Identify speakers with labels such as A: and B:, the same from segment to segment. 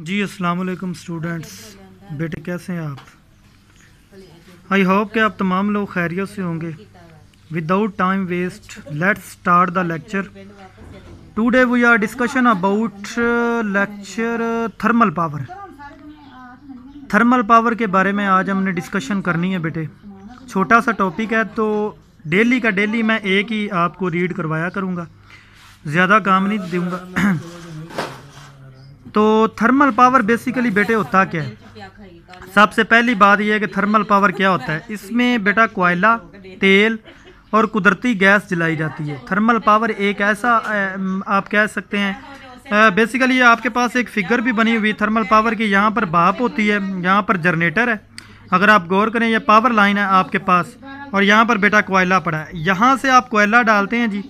A: जी अस्सलाम वालेकुम स्टूडेंट्स बेटे कैसे हैं आप आई होप कि आप तमाम लोग खैरियत से होंगे without time waste let's start the lecture today we are discussion about lecture thermal power thermal power के बारे में आज हमने डिस्कशन करनी है बेटे छोटा सा टॉपिक है तो डेली का डेली मैं एक ही आपको रीड करवाया करूँगा ज़्यादा काम नहीं दूँगा तो थर्मल पावर बेसिकली बेटे होता क्या है सबसे पहली बात यह है कि थर्मल पावर क्या होता है इसमें बेटा कोयला तेल और कुदरती गैस जलाई जाती है थर्मल पावर एक ऐसा आप कह सकते हैं बेसिकली आपके पास एक फिगर भी बनी हुई थर्मल पावर की यहाँ पर भाप होती है यहाँ पर जनरेटर है अगर आप गौर करें यह पावर लाइन है आपके पास और यहाँ पर बेटा कोयला पड़ा है यहाँ से आप कोयला डालते हैं जी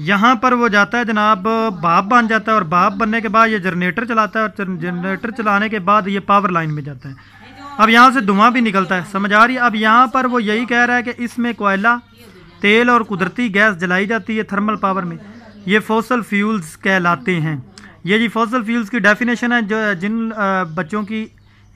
A: यहाँ पर वो जाता है जनाब बाप बन जाता है और बाप बनने के बाद ये जनरेटर चलाता है और जनरेटर चलाने के बाद ये पावर लाइन में जाता है अब यहाँ से धुआं भी निकलता है समझ आ रही है अब यहाँ पर वो यही कह रहा है कि इसमें कोयला तेल और कुदरती गैस जलाई जाती है थर्मल पावर में ये फोसल फ्यूल्स कहलाते हैं ये जी फोसल फ्यूल्स की डेफिनेशन है जो जिन बच्चों की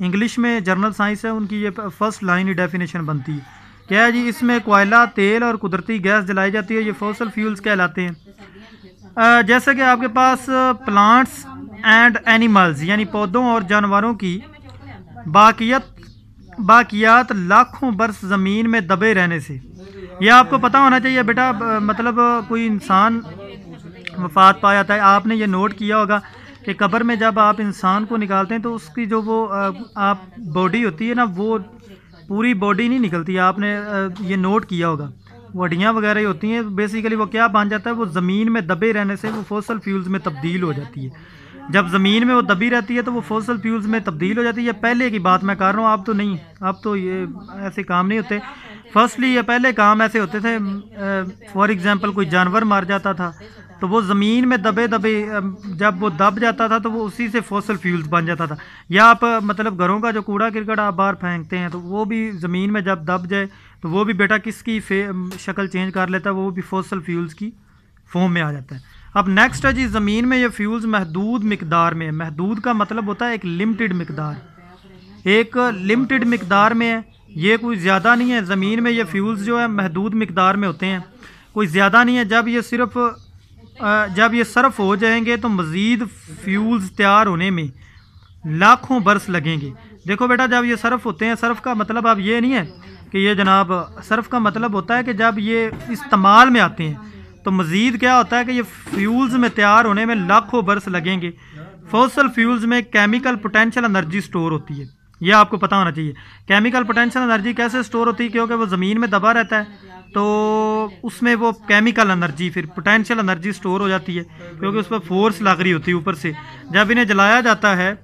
A: इंग्लिश में जर्नल साइंस है उनकी ये फर्स्ट लाइन ही डेफिनेशन बनती है क्या है जी इसमें कोयला तेल और कुदरती गैस जलाई जाती है ये फोसल फ्यूल्स कहलाते हैं जैसे कि आपके पास प्लांट्स एंड एनिमल्स यानी पौधों और जानवरों की बाकियत बाकियात लाखों बरस ज़मीन में दबे रहने से यह आपको पता होना चाहिए बेटा मतलब कोई इंसान वफात पाया जाता है आपने ये नोट किया होगा कि कब्र में जब आप इंसान को निकालते हैं तो उसकी जो वो आप बॉडी होती है ना वो पूरी बॉडी नहीं निकलती आपने ये नोट किया होगा वडियाँ वगैरह ही होती हैं बेसिकली वो क्या बन जाता है वो ज़मीन में दबे रहने से वो फोसल फ्यूल्स में तब्दील हो जाती है जब ज़मीन में वो दबी रहती है तो वो फोसल फ्यूल्स में तब्दील हो जाती है पहले की बात मैं कर रहा हूँ आप तो नहीं आप तो ये ऐसे काम नहीं होते फर्स्टली ये पहले काम ऐसे होते थे फॉर एग्ज़ाम्पल कोई जानवर मार जाता था तो वो ज़मीन में दबे दबे जब वो दब जाता था तो वो उसी से फॉसल फ्यूल्स बन जाता था या आप मतलब घरों का जो कूड़ा क्रिकेट आप बाहर फेंकते हैं तो वो भी ज़मीन में जब दब जाए तो वो भी बेटा किसकी शक्ल चेंज कर लेता है वो भी फॉसल फ्यूल्स की फॉर्म में आ जाता है अब नेक्स्ट है जी ज़मीन में ये फ्यूल्स महदूद मकदार में है महदूद का मतलब होता है एक लिमिटेड मकदार एक लिमिटेड मकदार में है ये कोई ज़्यादा नहीं है ज़मीन में ये फ्यूल्स जो है महदूद मकदार में होते हैं कोई ज़्यादा नहीं है जब ये सिर्फ़ जब ये सर्फ हो जाएंगे तो मज़ीद फ्यूल्स तैयार होने में लाखों बरस लगेंगे देखो बेटा जब ये सर्फ होते हैं सर्फ का मतलब अब ये नहीं है कि ये जनाब सर्फ का मतलब होता है कि जब ये इस्तेमाल में आते हैं तो मज़ीद क्या होता है कि ये फ्यूल्स में तैयार होने में लाखों बरस लगेंगे फोसल फ्यूल्स में केमिकल पोटेंशियल एनर्जी स्टोर होती है ये आपको पता होना चाहिए केमिकल पोटेंशियल एनर्जी कैसे स्टोर होती है क्योंकि वो ज़मीन में दबा रहता है तो उसमें वो केमिकल एनर्जी फिर पोटेंशियल एनर्जी स्टोर हो जाती है क्योंकि उस पर फोर्स लग रही होती है ऊपर से जब इन्हें जलाया जाता है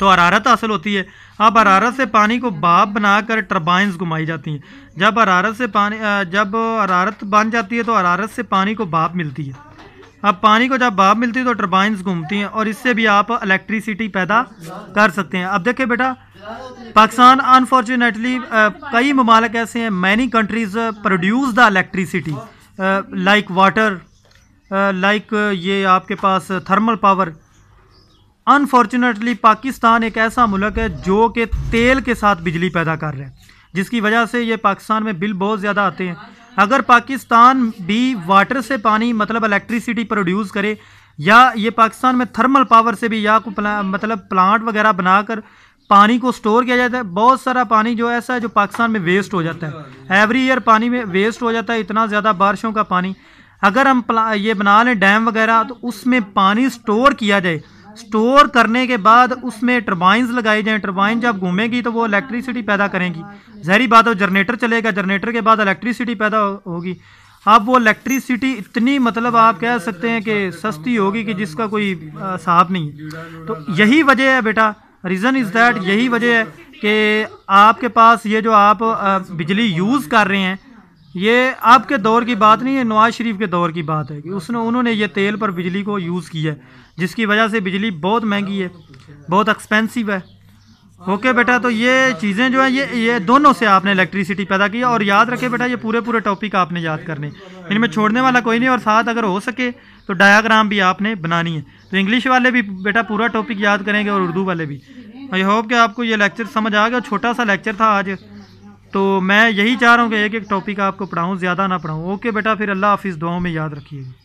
A: तो हरारत हासिल होती है अब हरारत से पानी को बाप बनाकर टर्बाइंस घुमाई जाती हैं जब हरारत से पानी जब हरारत बन जाती है तो हरारत से पानी को बाप मिलती है अब पानी को जब भाप मिलती है तो टर्बाइंस घूमती हैं और इससे भी आप इलेक्ट्रिसिटी पैदा कर सकते हैं अब देखिए बेटा पाकिस्तान अनफॉर्चुनेटली कई ममालक ऐसे हैं many countries produce the electricity like water like ये आपके पास थर्मल पावर अनफॉर्चुनेटली पाकिस्तान एक ऐसा मुल्क है जो कि तेल के साथ बिजली पैदा कर रहा है जिसकी वजह से ये पाकिस्तान में बिल बहुत ज़्यादा आते हैं अगर पाकिस्तान भी वाटर से पानी मतलब इलेक्ट्रिसिटी प्रोड्यूस करे या ये पाकिस्तान में थर्मल पावर से भी या प्ला, मतलब प्लांट वगैरह बनाकर पानी को स्टोर किया जाता है बहुत सारा पानी जो ऐसा है जो पाकिस्तान में वेस्ट हो जाता है एवरी ईयर पानी में वेस्ट हो जाता है इतना ज़्यादा बारिशों का पानी अगर हम ये बना लें डैम वगैरह तो उसमें पानी स्टोर किया जाए स्टोर करने के बाद उसमें टर्बाइंस लगाई जाएँ टर्बाइन जब घूमेंगी तो वो इलेक्ट्रिसिटी पैदा करेंगी जहरी बात हो जनरेटर चलेगा जनरेटर के बाद इलेक्ट्रिसिटी पैदा होगी अब वो इलेक्ट्रिसिटी इतनी मतलब आप कह सकते हैं कि सस्ती होगी कि जिसका कोई साहब नहीं है तो यही वजह है बेटा रीज़न इज़ दैट यही वजह है कि आपके पास ये जो आप बिजली यूज़ कर रहे हैं ये आपके दौर की बात नहीं है नवाज शरीफ के दौर की बात है कि उसने उन्होंने ये तेल पर बिजली को यूज़ किया है जिसकी वजह से बिजली बहुत महंगी है बहुत एक्सपेंसिव है ओके बेटा तो ये चीज़ें जो हैं ये ये दोनों से आपने इलेक्ट्रिसिटी पैदा की और याद रखे बेटा ये पूरे पूरे टॉपिक आपने याद करने इनमें छोड़ने वाला कोई नहीं और साथ अगर हो सके तो डायाग्राम भी आपने बनानी है तो इंग्लिश वाले भी बेटा पूरा टॉपिक याद करेंगे और उर्दू वाले भी आई होप कि आपको ये लेक्चर समझ आ गया छोटा सा लेक्चर था आज तो मैं यही चाह रहा हूँ कि एक एक टॉपिक आपको पढ़ाऊँ ज़्यादा ना पढ़ाऊँ ओके बेटा फिर अल्लाह हाफिज़ दुआओं में याद रखिएगा